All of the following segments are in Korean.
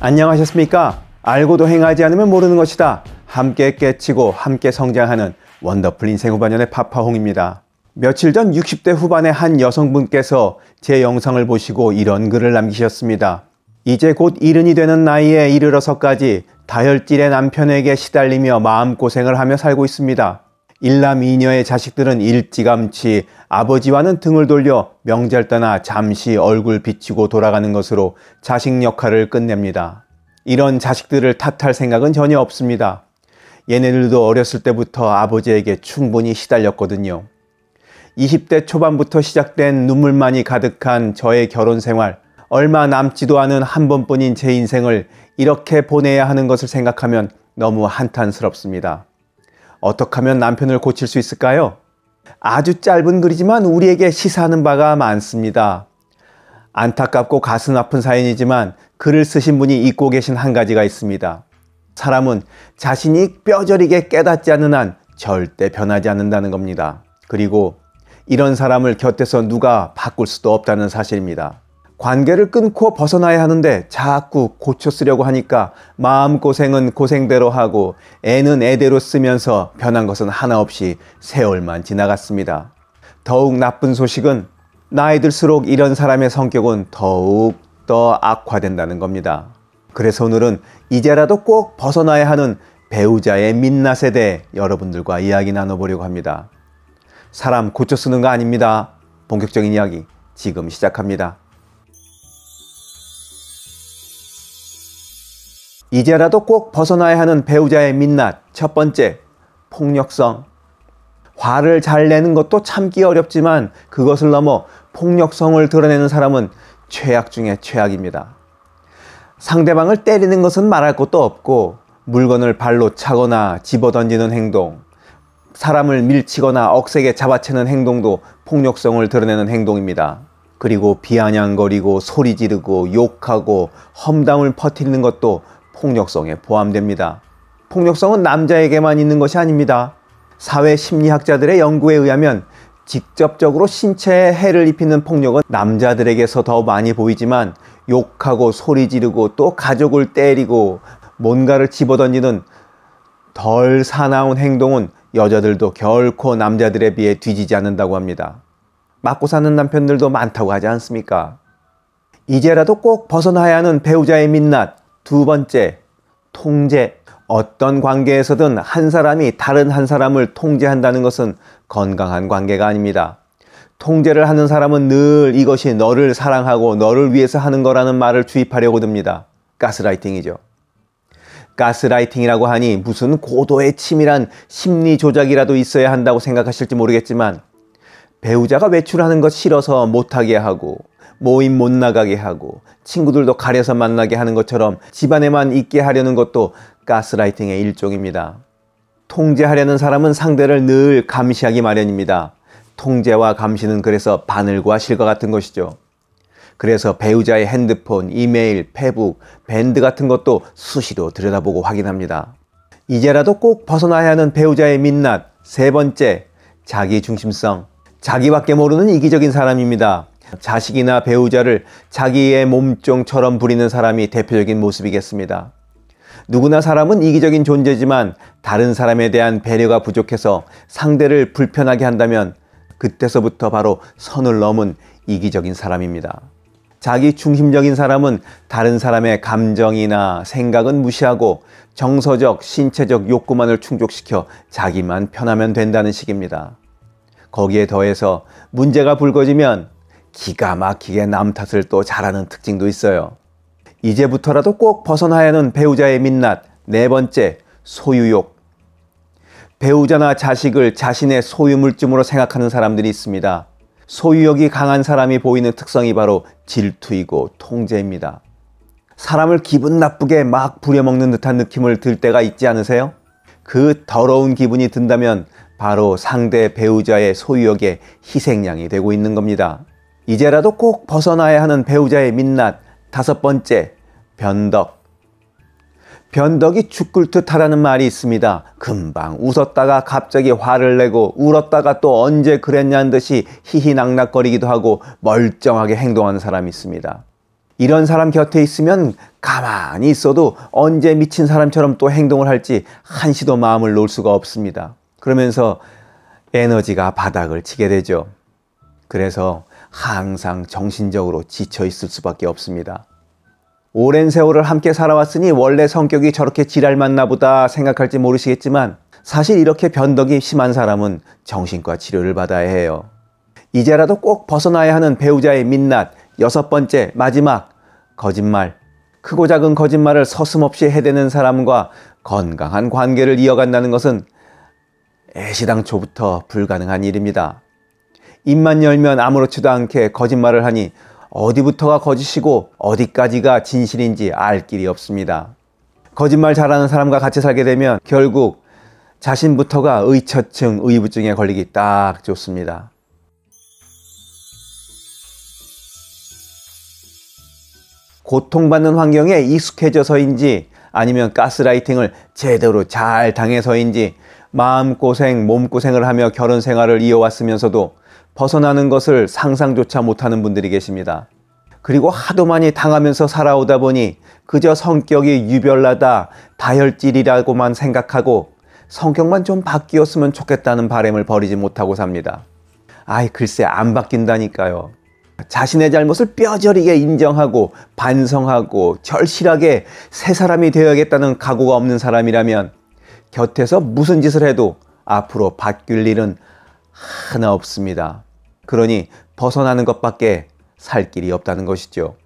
안녕하셨습니까? 알고도 행하지 않으면 모르는 것이다. 함께 깨치고 함께 성장하는 원더풀 인생 후반년의 파파홍입니다. 며칠 전 60대 후반의 한 여성분께서 제 영상을 보시고 이런 글을 남기셨습니다. 이제 곧 이른이 되는 나이에 이르러서까지 다혈질의 남편에게 시달리며 마음고생을 하며 살고 있습니다. 일남이녀의 자식들은 일찌감치 아버지와는 등을 돌려 명절 떠나 잠시 얼굴 비치고 돌아가는 것으로 자식 역할을 끝냅니다. 이런 자식들을 탓할 생각은 전혀 없습니다. 얘네들도 어렸을 때부터 아버지에게 충분히 시달렸거든요. 20대 초반부터 시작된 눈물만이 가득한 저의 결혼 생활, 얼마 남지도 않은 한 번뿐인 제 인생을 이렇게 보내야 하는 것을 생각하면 너무 한탄스럽습니다. 어떻게 하면 남편을 고칠 수 있을까요? 아주 짧은 글이지만 우리에게 시사하는 바가 많습니다. 안타깝고 가슴 아픈 사연이지만 글을 쓰신 분이 잊고 계신 한 가지가 있습니다. 사람은 자신이 뼈저리게 깨닫지 않는 한 절대 변하지 않는다는 겁니다. 그리고 이런 사람을 곁에서 누가 바꿀 수도 없다는 사실입니다. 관계를 끊고 벗어나야 하는데 자꾸 고쳐 쓰려고 하니까 마음고생은 고생대로 하고 애는 애대로 쓰면서 변한 것은 하나 없이 세월만 지나갔습니다. 더욱 나쁜 소식은 나이 들수록 이런 사람의 성격은 더욱 더 악화된다는 겁니다. 그래서 오늘은 이제라도 꼭 벗어나야 하는 배우자의 민낯에 대해 여러분들과 이야기 나눠보려고 합니다. 사람 고쳐 쓰는 거 아닙니다. 본격적인 이야기 지금 시작합니다. 이제라도 꼭 벗어나야 하는 배우자의 민낯. 첫 번째, 폭력성. 화를 잘 내는 것도 참기 어렵지만 그것을 넘어 폭력성을 드러내는 사람은 최악 중에 최악입니다. 상대방을 때리는 것은 말할 것도 없고 물건을 발로 차거나 집어 던지는 행동, 사람을 밀치거나 억세게 잡아채는 행동도 폭력성을 드러내는 행동입니다. 그리고 비아냥거리고 소리 지르고 욕하고 험담을 퍼뜨리는 것도 폭력성에 포함됩니다. 폭력성은 남자에게만 있는 것이 아닙니다. 사회 심리학자들의 연구에 의하면 직접적으로 신체에 해를 입히는 폭력은 남자들에게서 더 많이 보이지만 욕하고 소리 지르고 또 가족을 때리고 뭔가를 집어던지는 덜 사나운 행동은 여자들도 결코 남자들에 비해 뒤지지 않는다고 합니다. 맞고 사는 남편들도 많다고 하지 않습니까? 이제라도 꼭 벗어나야 하는 배우자의 민낯, 두 번째, 통제. 어떤 관계에서든 한 사람이 다른 한 사람을 통제한다는 것은 건강한 관계가 아닙니다. 통제를 하는 사람은 늘 이것이 너를 사랑하고 너를 위해서 하는 거라는 말을 주입하려고 듭니다. 가스라이팅이죠. 가스라이팅이라고 하니 무슨 고도의 치밀한 심리 조작이라도 있어야 한다고 생각하실지 모르겠지만 배우자가 외출하는 것 싫어서 못하게 하고 모임 못 나가게 하고 친구들도 가려서 만나게 하는 것처럼 집안에만 있게 하려는 것도 가스라이팅의 일종입니다. 통제하려는 사람은 상대를 늘 감시하기 마련입니다. 통제와 감시는 그래서 바늘과 실과 같은 것이죠. 그래서 배우자의 핸드폰, 이메일, 페북, 밴드 같은 것도 수시로 들여다보고 확인합니다. 이제라도 꼭 벗어나야 하는 배우자의 민낯. 세 번째, 자기 중심성. 자기밖에 모르는 이기적인 사람입니다. 자식이나 배우자를 자기의 몸종처럼 부리는 사람이 대표적인 모습이겠습니다. 누구나 사람은 이기적인 존재지만 다른 사람에 대한 배려가 부족해서 상대를 불편하게 한다면 그때서부터 바로 선을 넘은 이기적인 사람입니다. 자기 중심적인 사람은 다른 사람의 감정이나 생각은 무시하고 정서적, 신체적 욕구만을 충족시켜 자기만 편하면 된다는 식입니다. 거기에 더해서 문제가 불거지면 기가 막히게 남 탓을 또 잘하는 특징도 있어요. 이제부터라도 꼭 벗어나야 하는 배우자의 민낯. 네 번째, 소유욕. 배우자나 자식을 자신의 소유물쯤으로 생각하는 사람들이 있습니다. 소유욕이 강한 사람이 보이는 특성이 바로 질투이고 통제입니다. 사람을 기분 나쁘게 막 부려먹는 듯한 느낌을 들 때가 있지 않으세요? 그 더러운 기분이 든다면 바로 상대 배우자의 소유욕의 희생양이 되고 있는 겁니다. 이제라도 꼭 벗어나야 하는 배우자의 민낯 다섯 번째 변덕 변덕이 죽을 듯 하라는 말이 있습니다. 금방 웃었다가 갑자기 화를 내고 울었다가 또 언제 그랬냐는 듯이 희희낙낙거리기도 하고 멀쩡하게 행동하는 사람이 있습니다. 이런 사람 곁에 있으면 가만히 있어도 언제 미친 사람처럼 또 행동을 할지 한시도 마음을 놓을 수가 없습니다. 그러면서 에너지가 바닥을 치게 되죠. 그래서 항상 정신적으로 지쳐 있을 수밖에 없습니다. 오랜 세월을 함께 살아왔으니 원래 성격이 저렇게 지랄맞나 보다 생각할지 모르시겠지만 사실 이렇게 변덕이 심한 사람은 정신과 치료를 받아야 해요. 이제라도 꼭 벗어나야 하는 배우자의 민낯 여섯 번째 마지막 거짓말 크고 작은 거짓말을 서슴없이 해대는 사람과 건강한 관계를 이어간다는 것은 애시당초부터 불가능한 일입니다. 입만 열면 아무렇지도 않게 거짓말을 하니 어디부터가 거짓이고 어디까지가 진실인지 알 길이 없습니다. 거짓말 잘하는 사람과 같이 살게 되면 결국 자신부터가 의처증, 의부증에 걸리기 딱 좋습니다. 고통받는 환경에 익숙해져서인지 아니면 가스라이팅을 제대로 잘 당해서인지 마음고생, 몸고생을 하며 결혼 생활을 이어왔으면서도 벗어나는 것을 상상조차 못하는 분들이 계십니다. 그리고 하도 많이 당하면서 살아오다 보니 그저 성격이 유별나다, 다혈질이라고만 생각하고 성격만 좀 바뀌었으면 좋겠다는 바램을 버리지 못하고 삽니다. 아이 글쎄 안 바뀐다니까요. 자신의 잘못을 뼈저리게 인정하고 반성하고 절실하게 새 사람이 되어야겠다는 각오가 없는 사람이라면 곁에서 무슨 짓을 해도 앞으로 바뀔 일은 하나 없습니다. 그러니 벗어나는 것밖에 살 길이 없다는 것이죠.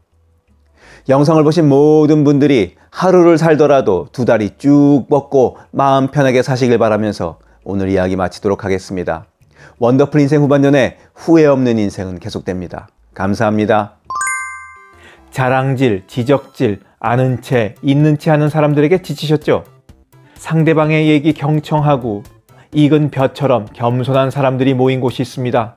영상을 보신 모든 분들이 하루를 살더라도 두 다리 쭉 뻗고 마음 편하게 사시길 바라면서 오늘 이야기 마치도록 하겠습니다. 원더풀 인생 후반년에 후회 없는 인생은 계속됩니다. 감사합니다. 자랑질, 지적질, 아는 채, 있는 채 하는 사람들에게 지치셨죠? 상대방의 얘기 경청하고 익은 벼처럼 겸손한 사람들이 모인 곳이 있습니다.